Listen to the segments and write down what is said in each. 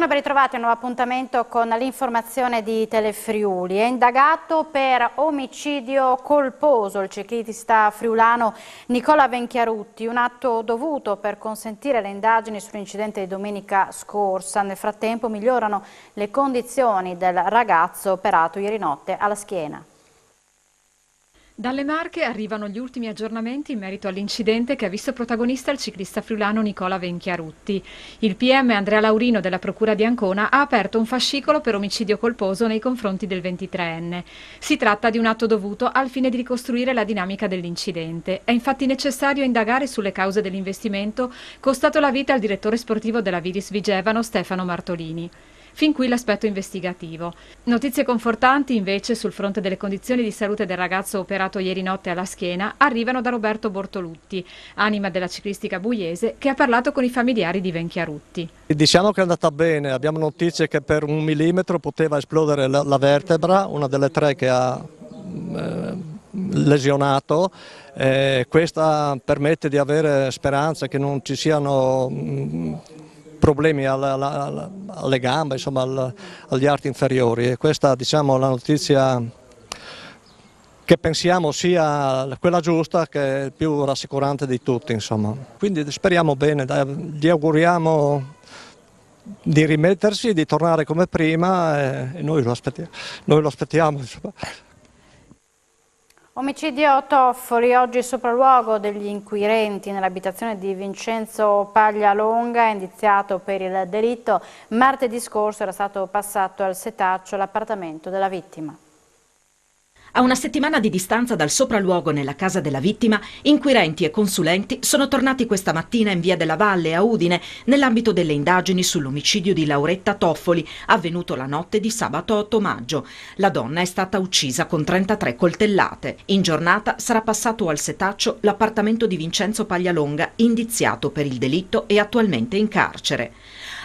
Buongiorno, ben ritrovati a un nuovo appuntamento con l'informazione di Telefriuli. È indagato per omicidio colposo il ciclista friulano Nicola Venchiarutti, un atto dovuto per consentire le indagini sull'incidente di domenica scorsa. Nel frattempo migliorano le condizioni del ragazzo operato ieri notte alla schiena. Dalle Marche arrivano gli ultimi aggiornamenti in merito all'incidente che ha visto protagonista il ciclista friulano Nicola Venchiarutti. Il PM Andrea Laurino della Procura di Ancona ha aperto un fascicolo per omicidio colposo nei confronti del 23enne. Si tratta di un atto dovuto al fine di ricostruire la dinamica dell'incidente. È infatti necessario indagare sulle cause dell'investimento costato la vita al direttore sportivo della Viris Vigevano Stefano Martolini. Fin qui l'aspetto investigativo. Notizie confortanti invece sul fronte delle condizioni di salute del ragazzo operato ieri notte alla schiena arrivano da Roberto Bortolutti, anima della ciclistica bugliese, che ha parlato con i familiari di Venchiarutti. Diciamo che è andata bene, abbiamo notizie che per un millimetro poteva esplodere la, la vertebra, una delle tre che ha... Eh, lesionato, eh, questa permette di avere speranza che non ci siano mh, mm, problemi alla, alla, alle gambe, insomma, al, agli arti inferiori e questa diciamo, è la notizia che pensiamo sia quella giusta che è più rassicurante di tutti. Insomma. Quindi speriamo bene, dai, gli auguriamo di rimettersi, di tornare come prima e, e noi lo aspettiamo. Noi lo aspettiamo Omicidio Toffoli, oggi il sopralluogo degli inquirenti nell'abitazione di Vincenzo Paglialonga, indiziato per il delitto. Martedì scorso era stato passato al setaccio l'appartamento della vittima. A una settimana di distanza dal sopralluogo nella casa della vittima, inquirenti e consulenti sono tornati questa mattina in via della Valle a Udine nell'ambito delle indagini sull'omicidio di Lauretta Toffoli, avvenuto la notte di sabato 8 maggio. La donna è stata uccisa con 33 coltellate. In giornata sarà passato al setaccio l'appartamento di Vincenzo Paglialonga, indiziato per il delitto e attualmente in carcere.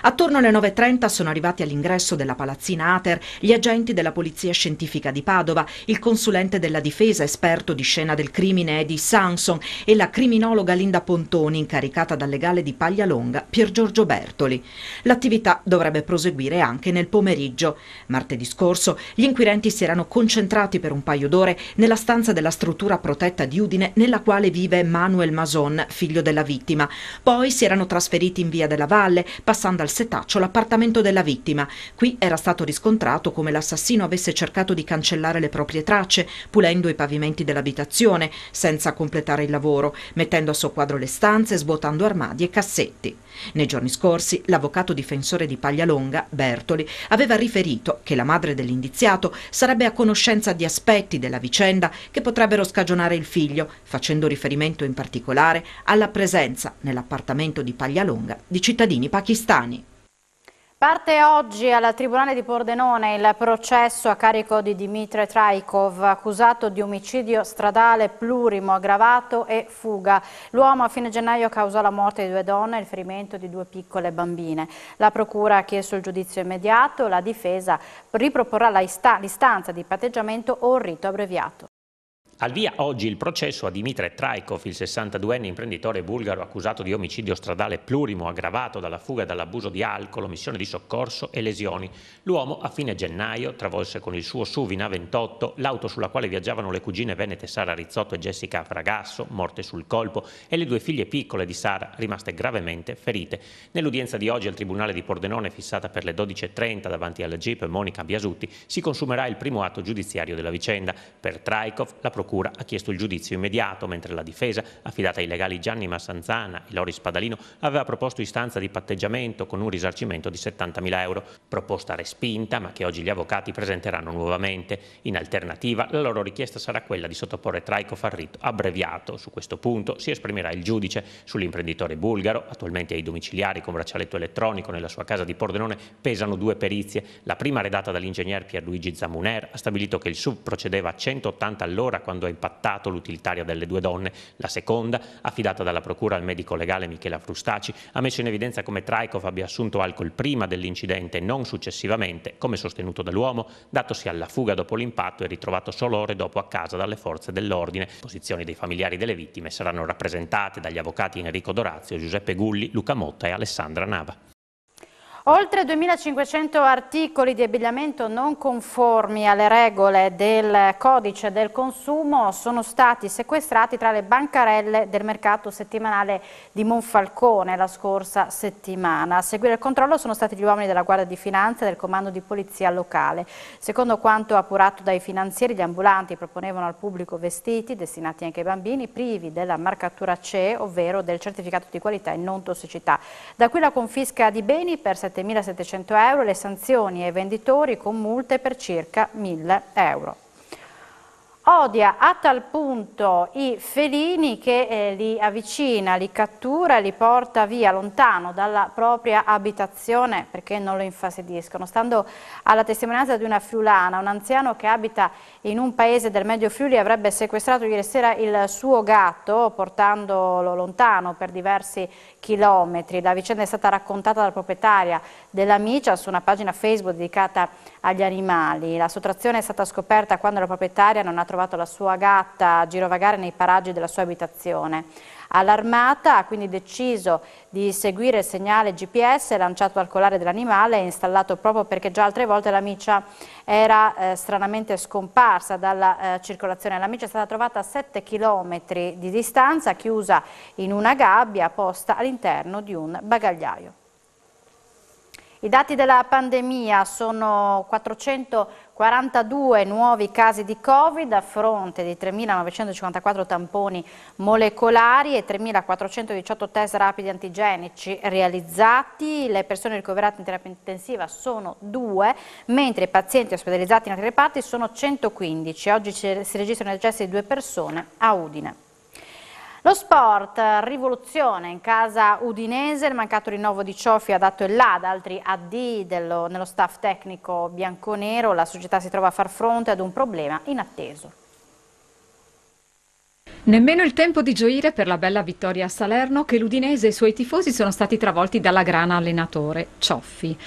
Attorno alle 9.30 sono arrivati all'ingresso della palazzina Ater gli agenti della Polizia Scientifica di Padova, il consulente consulente della difesa, esperto di scena del crimine Eddie Sanson e la criminologa Linda Pontoni, incaricata dal legale di Paglialonga Pier Giorgio Bertoli. L'attività dovrebbe proseguire anche nel pomeriggio. Martedì scorso gli inquirenti si erano concentrati per un paio d'ore nella stanza della struttura protetta di Udine nella quale vive Manuel Mason, figlio della vittima. Poi si erano trasferiti in via della Valle, passando al setaccio l'appartamento della vittima. Qui era stato riscontrato come l'assassino avesse cercato di cancellare le proprie tracce efficace, pulendo i pavimenti dell'abitazione, senza completare il lavoro, mettendo a soqquadro le stanze, svuotando armadi e cassetti. Nei giorni scorsi l'avvocato difensore di Paglialonga, Bertoli, aveva riferito che la madre dell'indiziato sarebbe a conoscenza di aspetti della vicenda che potrebbero scagionare il figlio, facendo riferimento in particolare alla presenza nell'appartamento di Paglialonga di cittadini pakistani. Parte oggi al Tribunale di Pordenone il processo a carico di Dimitre Traikov, accusato di omicidio stradale plurimo aggravato e fuga. L'uomo a fine gennaio causò la morte di due donne e il ferimento di due piccole bambine. La procura ha chiesto il giudizio immediato, la difesa riproporrà l'istanza di patteggiamento o rito abbreviato. Al via oggi il processo a Dimitre Trajkov, il 62enne imprenditore bulgaro accusato di omicidio stradale plurimo aggravato dalla fuga e dall'abuso di alcol, omissione di soccorso e lesioni. L'uomo a fine gennaio travolse con il suo Suvina 28 l'auto sulla quale viaggiavano le cugine venete Sara Rizzotto e Jessica Fragasso, morte sul colpo, e le due figlie piccole di Sara, rimaste gravemente ferite. Nell'udienza di oggi al Tribunale di Pordenone, fissata per le 12.30 davanti alla GIP Monica Biasutti, si consumerà il primo atto giudiziario della vicenda. Per Trajkov la procura Procura ha chiesto il giudizio immediato, mentre la difesa, affidata ai legali Gianni Massanzana e Lori Spadalino, aveva proposto istanza di patteggiamento con un risarcimento di 70.000 euro, proposta respinta ma che oggi gli avvocati presenteranno nuovamente. In alternativa la loro richiesta sarà quella di sottoporre Traico Farrito abbreviato. Su questo punto si esprimerà il giudice sull'imprenditore bulgaro, attualmente ai domiciliari con braccialetto elettronico nella sua casa di Pordenone pesano due perizie. La prima redata dall'ingegner Pierluigi Zamuner ha stabilito che il sub procedeva a 180 all'ora quando quando ha impattato l'utilitaria delle due donne, la seconda, affidata dalla procura al medico legale Michela Frustaci, ha messo in evidenza come Traikov abbia assunto alcol prima dell'incidente e non successivamente, come sostenuto dall'uomo, datosi alla fuga dopo l'impatto e ritrovato solo ore dopo a casa dalle forze dell'ordine. Posizioni dei familiari delle vittime saranno rappresentate dagli avvocati Enrico Dorazio, Giuseppe Gulli, Luca Motta e Alessandra Nava. Oltre 2.500 articoli di abbigliamento non conformi alle regole del codice del consumo sono stati sequestrati tra le bancarelle del mercato settimanale di Monfalcone la scorsa settimana. A seguire il controllo sono stati gli uomini della Guardia di Finanza e del Comando di Polizia locale. Secondo quanto appurato dai finanzieri, gli ambulanti proponevano al pubblico vestiti, destinati anche ai bambini, privi della marcatura CE, ovvero del certificato di qualità e non tossicità. Da qui la confisca di beni per 7 7.700 euro le sanzioni ai venditori con multe per circa 1.000 euro. Odia a tal punto i felini che eh, li avvicina, li cattura, li porta via lontano dalla propria abitazione perché non lo infastidiscono. Stando alla testimonianza di una friulana, un anziano che abita in un paese del Medio Friuli avrebbe sequestrato ieri sera il suo gatto portandolo lontano per diversi chilometri. La vicenda è stata raccontata dalla proprietaria della Micia su una pagina Facebook dedicata agli animali. La sottrazione è stata scoperta quando la proprietaria non ha trovato la sua gatta a girovagare nei paraggi della sua abitazione. Allarmata ha quindi deciso di seguire il segnale GPS lanciato al collare dell'animale e installato proprio perché già altre volte la miccia era eh, stranamente scomparsa dalla eh, circolazione. La miccia è stata trovata a 7 km di distanza, chiusa in una gabbia posta all'interno di un bagagliaio. I dati della pandemia sono 400 42 nuovi casi di Covid a fronte di 3.954 tamponi molecolari e 3.418 test rapidi antigenici realizzati. Le persone ricoverate in terapia intensiva sono due, mentre i pazienti ospedalizzati in altri reparti sono 115. Oggi si registrano i decessi di due persone a Udine. Lo sport, rivoluzione in casa udinese, il mancato rinnovo di Ciofi ha dato il là ad altri AD dello, nello staff tecnico bianconero, la società si trova a far fronte ad un problema inatteso. Nemmeno il tempo di gioire per la bella vittoria a Salerno che l'Udinese e i suoi tifosi sono stati travolti dalla grana allenatore, Cioffi.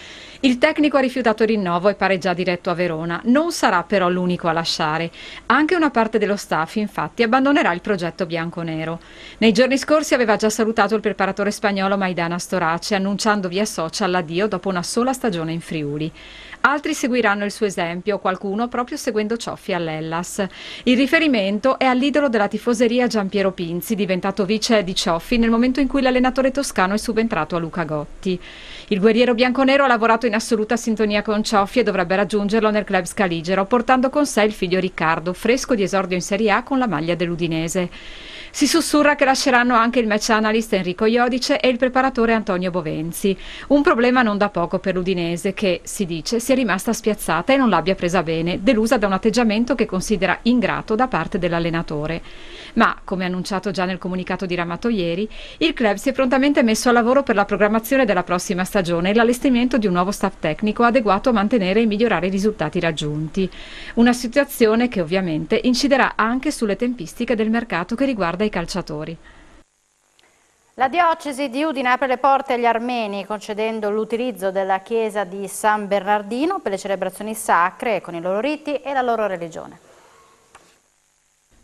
Il tecnico ha rifiutato il rinnovo e pare già diretto a Verona. Non sarà però l'unico a lasciare. Anche una parte dello staff, infatti, abbandonerà il progetto bianco-nero. Nei giorni scorsi aveva già salutato il preparatore spagnolo Maidana Storace, annunciando via social l'addio dopo una sola stagione in Friuli. Altri seguiranno il suo esempio, qualcuno proprio seguendo Cioffi all'Ellas. Il riferimento è all'idolo della tifoseria Giampiero Pinzi, diventato vice di Cioffi nel momento in cui l'allenatore toscano è subentrato a Luca Gotti. Il guerriero bianconero ha lavorato in assoluta sintonia con Cioffi e dovrebbe raggiungerlo nel club scaligero, portando con sé il figlio Riccardo, fresco di esordio in Serie A con la maglia dell'Udinese. Si sussurra che lasceranno anche il match analyst Enrico Iodice e il preparatore Antonio Bovenzi. Un problema non da poco per l'Udinese che, si dice, sia rimasta spiazzata e non l'abbia presa bene, delusa da un atteggiamento che considera ingrato da parte dell'allenatore. Ma, come annunciato già nel comunicato diramato ieri, il club si è prontamente messo a lavoro per la programmazione della prossima stagione e l'allestimento di un nuovo staff tecnico adeguato a mantenere e migliorare i risultati raggiunti. Una situazione che ovviamente inciderà anche sulle tempistiche del mercato che riguarda riguarda i calciatori. La diocesi di Udine apre le porte agli armeni concedendo l'utilizzo della chiesa di San Bernardino per le celebrazioni sacre con i loro riti e la loro religione.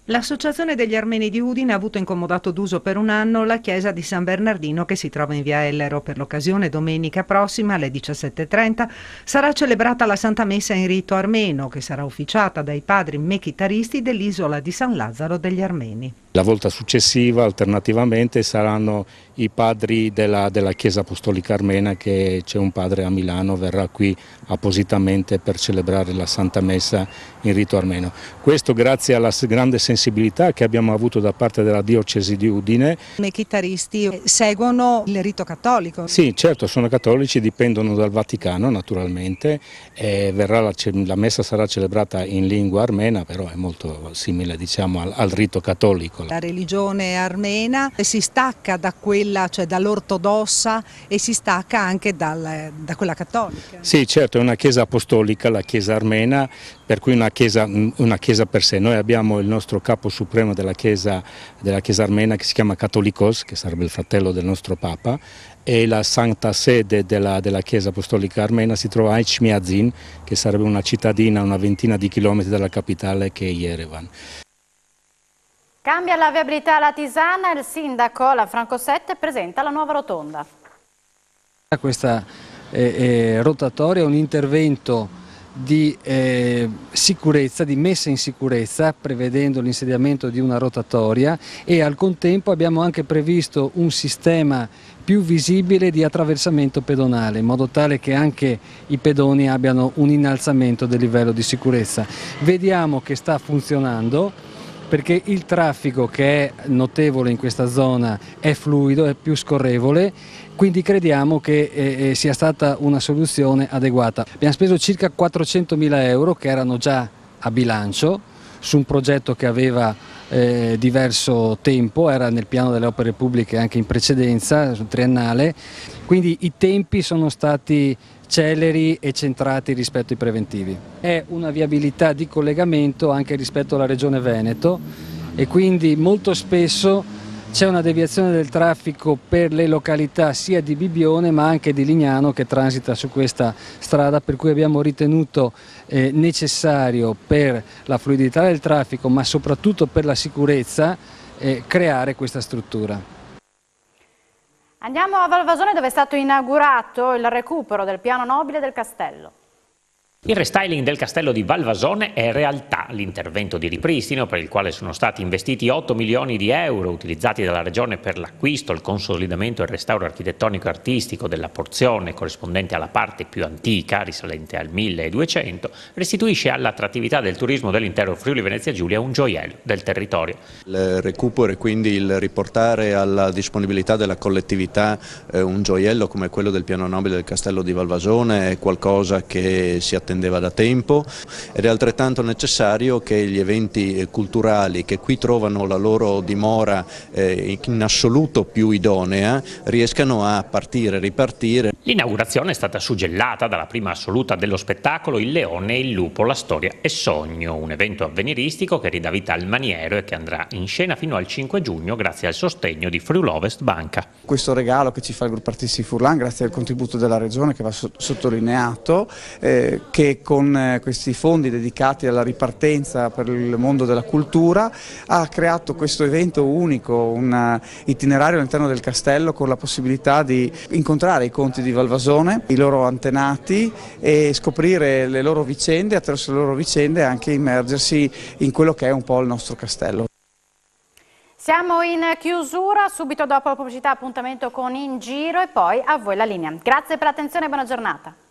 L'Associazione degli Armeni di Udine ha avuto incomodato d'uso per un anno la chiesa di San Bernardino che si trova in via Ellero. Per l'occasione domenica prossima alle 17.30 sarà celebrata la Santa Messa in rito armeno che sarà officiata dai padri mechitaristi dell'isola di San Lazzaro degli Armeni. La volta successiva alternativamente saranno i padri della, della Chiesa Apostolica Armena che c'è un padre a Milano, verrà qui appositamente per celebrare la Santa Messa in rito armeno. Questo grazie alla grande sensibilità che abbiamo avuto da parte della diocesi di Udine. I chitarristi seguono il rito cattolico? Sì, certo, sono cattolici, dipendono dal Vaticano naturalmente, la, la, messa sarà celebrata in lingua armena, però è molto simile diciamo, al, al rito cattolico. La religione armena si stacca da quella, cioè dall'ortodossa e si stacca anche dal, da quella cattolica. Sì, certo, è una chiesa apostolica, la chiesa armena, per cui una chiesa, una chiesa per sé. Noi abbiamo il nostro capo supremo della chiesa, della chiesa armena che si chiama Cattolicos, che sarebbe il fratello del nostro Papa, e la santa sede della, della, Chiesa Apostolica Armena si trova a Echmiadzin, che sarebbe una cittadina a una ventina di chilometri dalla capitale che è Yerevan. Cambia la viabilità alla Tisana, il sindaco La Franco 7 presenta la nuova rotonda. Questa eh, rotatoria è un intervento di eh, sicurezza, di messa in sicurezza, prevedendo l'insediamento di una rotatoria e al contempo abbiamo anche previsto un sistema più visibile di attraversamento pedonale, in modo tale che anche i pedoni abbiano un innalzamento del livello di sicurezza. Vediamo che sta funzionando perché il traffico che è notevole in questa zona è fluido, è più scorrevole, quindi crediamo che eh, eh sia stata una soluzione adeguata. Abbiamo speso circa 400.000 euro che erano già a bilancio, su un progetto che aveva eh, diverso tempo, era nel piano delle opere pubbliche anche in precedenza, sul triennale, quindi i tempi sono stati celeri e centrati rispetto ai preventivi. È una viabilità di collegamento anche rispetto alla Regione Veneto e quindi molto spesso c'è una deviazione del traffico per le località sia di Bibione ma anche di Lignano che transita su questa strada per cui abbiamo ritenuto eh, necessario per la fluidità del traffico ma soprattutto per la sicurezza eh, creare questa struttura. Andiamo a Valvasone dove è stato inaugurato il recupero del piano nobile del castello. Il restyling del castello di Valvasone è realtà. L'intervento di ripristino, per il quale sono stati investiti 8 milioni di euro utilizzati dalla Regione per l'acquisto, il consolidamento e il restauro architettonico e artistico della porzione corrispondente alla parte più antica, risalente al 1200, restituisce all'attrattività del turismo dell'intero Friuli Venezia Giulia un gioiello del territorio. Il recupero e quindi il riportare alla disponibilità della collettività eh, un gioiello come quello del piano nobile del castello di Valvasone è qualcosa che si attende attendeva da tempo ed è altrettanto necessario che gli eventi eh, culturali che qui trovano la loro dimora eh, in assoluto più idonea riescano a partire, ripartire. L'inaugurazione è stata suggellata dalla prima assoluta dello spettacolo Il leone e il lupo, la storia e sogno, un evento avveniristico che ridà vita al maniero e che andrà in scena fino al 5 giugno grazie al sostegno di Friulovest Banca. Questo regalo che ci fa il gruppo artisti Furlan grazie al contributo della regione che va sottolineato, eh, che che con eh, questi fondi dedicati alla ripartenza per il mondo della cultura ha creato questo evento unico, un eh, itinerario all'interno del castello con la possibilità di incontrare i conti di Valvasone, i loro antenati e scoprire le loro vicende, attraverso le loro vicende anche immergersi in quello che è un po' il nostro castello. Siamo in chiusura, subito dopo la pubblicità appuntamento con In Giro e poi a voi la linea. Grazie per l'attenzione e buona giornata.